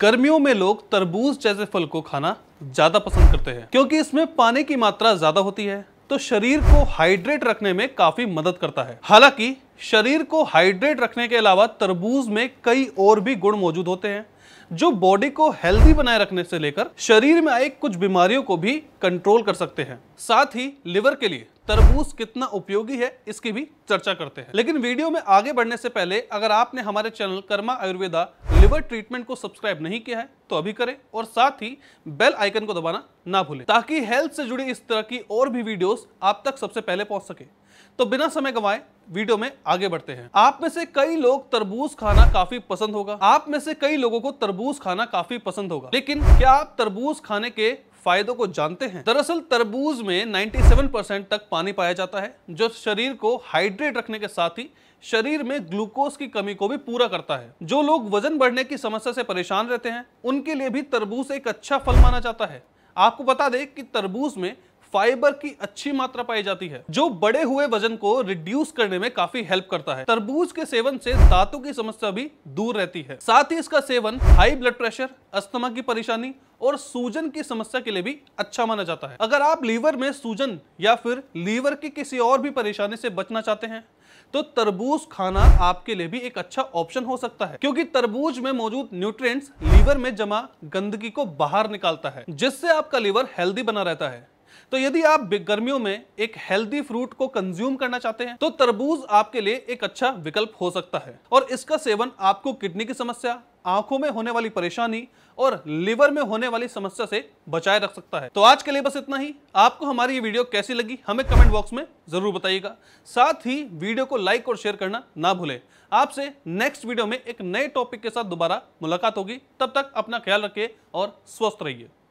गर्मियों में लोग तरबूज जैसे फल को खाना ज़्यादा पसंद करते हैं क्योंकि इसमें पानी की मात्रा ज़्यादा होती है तो शरीर को हाइड्रेट रखने में काफ़ी मदद करता है हालांकि शरीर को हाइड्रेट रखने के अलावा तरबूज में कई और भी गुण मौजूद होते हैं जो बॉडी को हेल्दी बनाए रखने से लेकर शरीर में आए कुछ बीमारियों को भी कंट्रोल कर सकते हैं साथ ही लिवर के लिए तरबूज कितना उपयोगी है इसकी भी चर्चा करते हैं लेकिन वीडियो में आगे बढ़ने से पहले अगर आपने हमारे channel Karma Ayurveda liver treatment को सब्सक्राइब नहीं किया है तो अभी करें और साथ ही बेल आइकन को दबाना ना भूलें ताकि हेल्थ से जुड़ी इस तरह की और भी वीडियोस आप तक सबसे पहले पहुंच सके तो बिना समय गवाए वीडियो में आगे बढ़ते हैं आप में से कई लोग तरबूज खाना काफी पसंद होगा आप में से कई लोगों को तरबूज खाना काफी पसंद होगा लेकिन क्या आप तरबूज खाने के फायदों को जानते हैं दरअसल तरबूज में 97 परसेंट तक पानी पाया जाता है जो शरीर को हाइड्रेट रखने के साथ ही शरीर में ग्लूकोज की कमी को भी पूरा करता है जो लोग वजन बढ़ने की समस्या से परेशान रहते हैं उनके लिए भी तरबूज एक अच्छा फल माना जाता है आपको बता दें कि तरबूज में फाइबर की अच्छी मात्रा पाई जाती है जो बड़े हुए वजन को रिड्यूस करने में काफी हेल्प करता है तरबूज के सेवन से दांतों की समस्या भी दूर रहती है साथ ही इसका सेवन हाई ब्लड प्रेशर अस्थमा की परेशानी और सूजन की समस्या के लिए भी अच्छा माना जाता है अगर आप लीवर में सूजन या फिर लीवर की किसी और भी परेशानी से बचना चाहते हैं तो तरबूज खाना आपके लिए भी एक अच्छा ऑप्शन हो सकता है क्योंकि तरबूज में मौजूद न्यूट्रिएंट्स लीवर में जमा गंदगी को बाहर निकालता है जिससे आपका लीवर हेल्दी बना रहता है तो यदि आप गर्मियों में एक हेल्दी फ्रूट को कंज्यूम करना चाहते हैं तो तरबूज आपके लिए एक अच्छा विकल्प हो सकता है और इसका सेवन आपको किडनी की समस्या आंखों में होने वाली परेशानी और लिवर में होने वाली समस्या से बचाए रख सकता है तो आज के लिए बस इतना ही आपको हमारी ये वीडियो कैसी लगी हमें कमेंट बॉक्स में जरूर बताइएगा साथ ही वीडियो को लाइक और शेयर करना ना भूलें आपसे नेक्स्ट वीडियो में एक नए टॉपिक के साथ दोबारा मुलाकात होगी तब तक अपना ख्याल रखिए और स्वस्थ रहिए